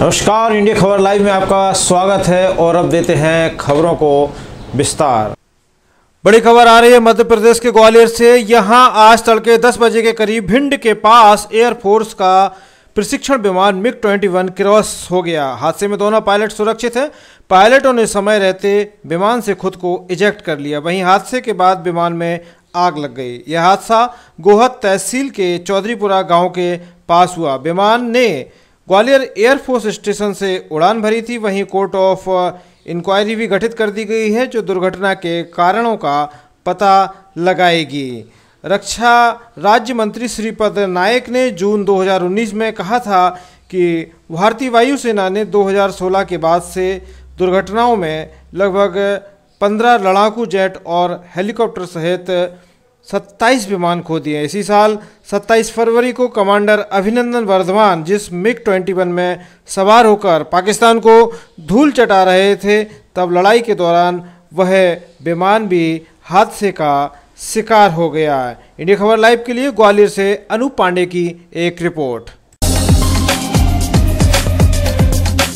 नमस्कार इंडिया खबर लाइव में आपका स्वागत है और अब देते हैं खबरों को विस्तार बड़ी खबर आ रही है मध्य प्रदेश के ग्वालियर से यहां आज तड़के 10 बजे के करीब भिंड के पास एयरफोर्स का प्रशिक्षण विमान मिग 21 क्रॉस हो गया हादसे में दोनों पायलट सुरक्षित हैं पायलटों ने समय रहते विमान से खुद को इजेक्ट कर लिया वहीं हादसे के बाद विमान में आग लग गई यह हादसा गोहद तहसील के चौधरीपुरा गांव के पास हुआ विमान ने ग्वालियर एयरफोर्स स्टेशन से उड़ान भरी थी वहीं कोर्ट ऑफ इंक्वायरी भी गठित कर दी गई है जो दुर्घटना के कारणों का पता लगाएगी रक्षा राज्य मंत्री श्रीपद नायक ने जून 2019 में कहा था कि भारतीय वायुसेना ने 2016 के बाद से दुर्घटनाओं में लगभग 15 लड़ाकू जेट और हेलीकॉप्टर सहित 27 विमान खो दिए इसी साल 27 फरवरी को कमांडर अभिनंदन वर्धमान जिस मिग 21 में सवार होकर पाकिस्तान को धूल चटा रहे थे तब लड़ाई के दौरान वह विमान भी हादसे का शिकार हो गया है इंडिया खबर लाइव के लिए ग्वालियर से अनूप पांडे की एक रिपोर्ट